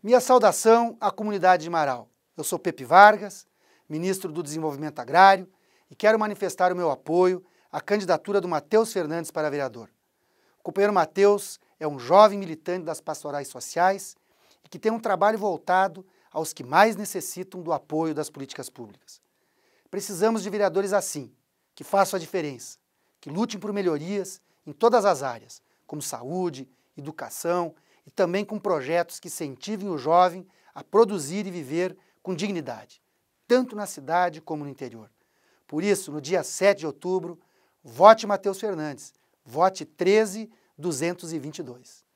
Minha saudação à comunidade de Marau. Eu sou Pepe Vargas, ministro do Desenvolvimento Agrário, e quero manifestar o meu apoio à candidatura do Matheus Fernandes para vereador. O companheiro Matheus é um jovem militante das pastorais sociais e que tem um trabalho voltado aos que mais necessitam do apoio das políticas públicas. Precisamos de vereadores assim, que façam a diferença, que lutem por melhorias em todas as áreas, como saúde, educação, e também com projetos que incentivem o jovem a produzir e viver com dignidade, tanto na cidade como no interior. Por isso, no dia 7 de outubro, vote Matheus Fernandes, vote 13222.